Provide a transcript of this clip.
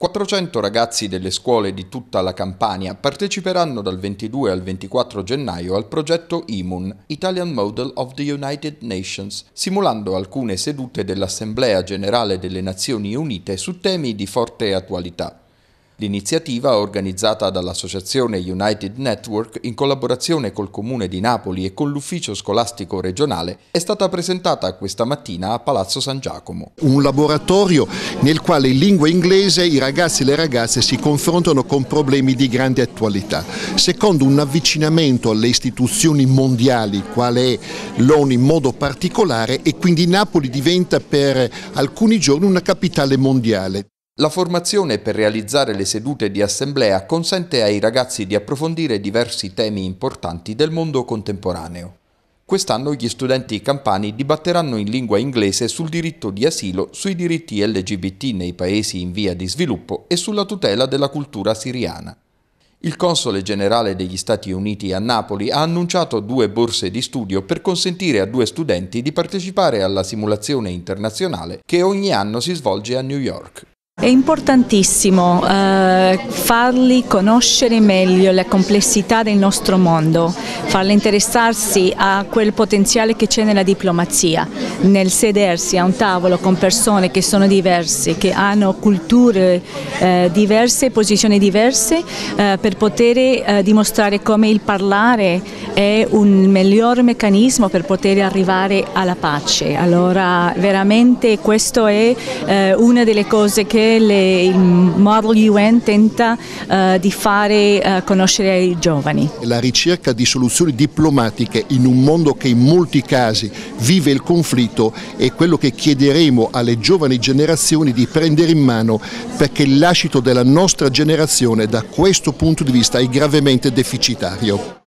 400 ragazzi delle scuole di tutta la Campania parteciperanno dal 22 al 24 gennaio al progetto IMUN, Italian Model of the United Nations, simulando alcune sedute dell'Assemblea generale delle Nazioni Unite su temi di forte attualità. L'iniziativa, organizzata dall'associazione United Network in collaborazione col Comune di Napoli e con l'Ufficio Scolastico Regionale, è stata presentata questa mattina a Palazzo San Giacomo. Un laboratorio nel quale in lingua inglese i ragazzi e le ragazze si confrontano con problemi di grande attualità. Secondo un avvicinamento alle istituzioni mondiali, quale è l'ONU in modo particolare, e quindi Napoli diventa per alcuni giorni una capitale mondiale. La formazione per realizzare le sedute di assemblea consente ai ragazzi di approfondire diversi temi importanti del mondo contemporaneo. Quest'anno gli studenti campani dibatteranno in lingua inglese sul diritto di asilo, sui diritti LGBT nei paesi in via di sviluppo e sulla tutela della cultura siriana. Il console generale degli Stati Uniti a Napoli ha annunciato due borse di studio per consentire a due studenti di partecipare alla simulazione internazionale che ogni anno si svolge a New York. È importantissimo eh, farli conoscere meglio la complessità del nostro mondo, farli interessarsi a quel potenziale che c'è nella diplomazia, nel sedersi a un tavolo con persone che sono diverse, che hanno culture eh, diverse, posizioni diverse, eh, per poter eh, dimostrare come il parlare è un miglior meccanismo per poter arrivare alla pace. Allora veramente questa è eh, una delle cose che le, il Model UN tenta uh, di fare uh, conoscere ai giovani. La ricerca di soluzioni diplomatiche in un mondo che in molti casi vive il conflitto è quello che chiederemo alle giovani generazioni di prendere in mano perché il l'ascito della nostra generazione da questo punto di vista è gravemente deficitario.